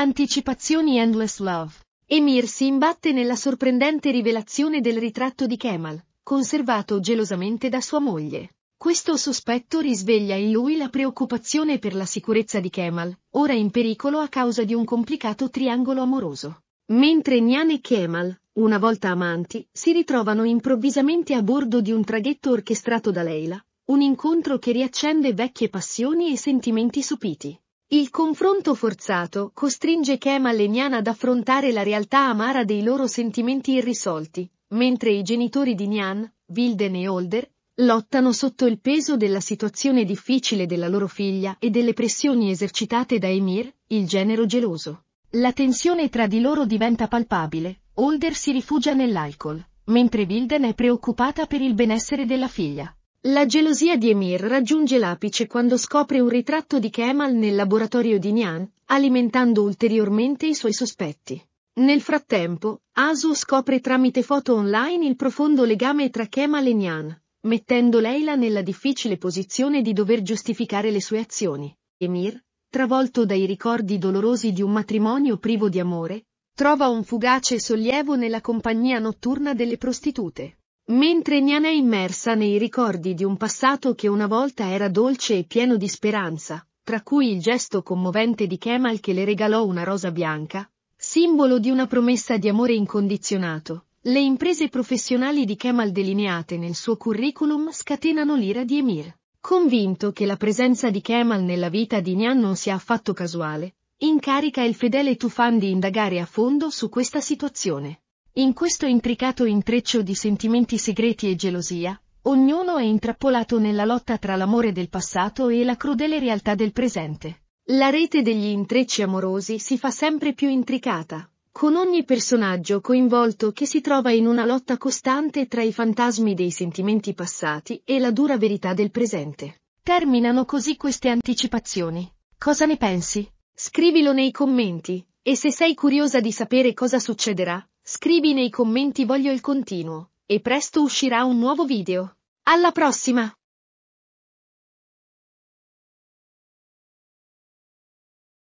Anticipazioni Endless Love. Emir si imbatte nella sorprendente rivelazione del ritratto di Kemal, conservato gelosamente da sua moglie. Questo sospetto risveglia in lui la preoccupazione per la sicurezza di Kemal, ora in pericolo a causa di un complicato triangolo amoroso. Mentre Nian e Kemal, una volta amanti, si ritrovano improvvisamente a bordo di un traghetto orchestrato da Leila, un incontro che riaccende vecchie passioni e sentimenti sopiti. Il confronto forzato costringe Kemal e Nian ad affrontare la realtà amara dei loro sentimenti irrisolti, mentre i genitori di Nian, Wilden e Holder, lottano sotto il peso della situazione difficile della loro figlia e delle pressioni esercitate da Emir, il genero geloso. La tensione tra di loro diventa palpabile, Holder si rifugia nell'alcol, mentre Wilden è preoccupata per il benessere della figlia. La gelosia di Emir raggiunge l'apice quando scopre un ritratto di Kemal nel laboratorio di Nian, alimentando ulteriormente i suoi sospetti. Nel frattempo, Asu scopre tramite foto online il profondo legame tra Kemal e Nian, mettendo Leila nella difficile posizione di dover giustificare le sue azioni. Emir, travolto dai ricordi dolorosi di un matrimonio privo di amore, trova un fugace sollievo nella compagnia notturna delle prostitute. Mentre Niana è immersa nei ricordi di un passato che una volta era dolce e pieno di speranza, tra cui il gesto commovente di Kemal che le regalò una rosa bianca, simbolo di una promessa di amore incondizionato, le imprese professionali di Kemal delineate nel suo curriculum scatenano l'ira di Emir. Convinto che la presenza di Kemal nella vita di Nian non sia affatto casuale, incarica il fedele Tufan di indagare a fondo su questa situazione. In questo intricato intreccio di sentimenti segreti e gelosia, ognuno è intrappolato nella lotta tra l'amore del passato e la crudele realtà del presente. La rete degli intrecci amorosi si fa sempre più intricata, con ogni personaggio coinvolto che si trova in una lotta costante tra i fantasmi dei sentimenti passati e la dura verità del presente. Terminano così queste anticipazioni. Cosa ne pensi? Scrivilo nei commenti, e se sei curiosa di sapere cosa succederà, Scrivi nei commenti voglio il continuo, e presto uscirà un nuovo video. Alla prossima!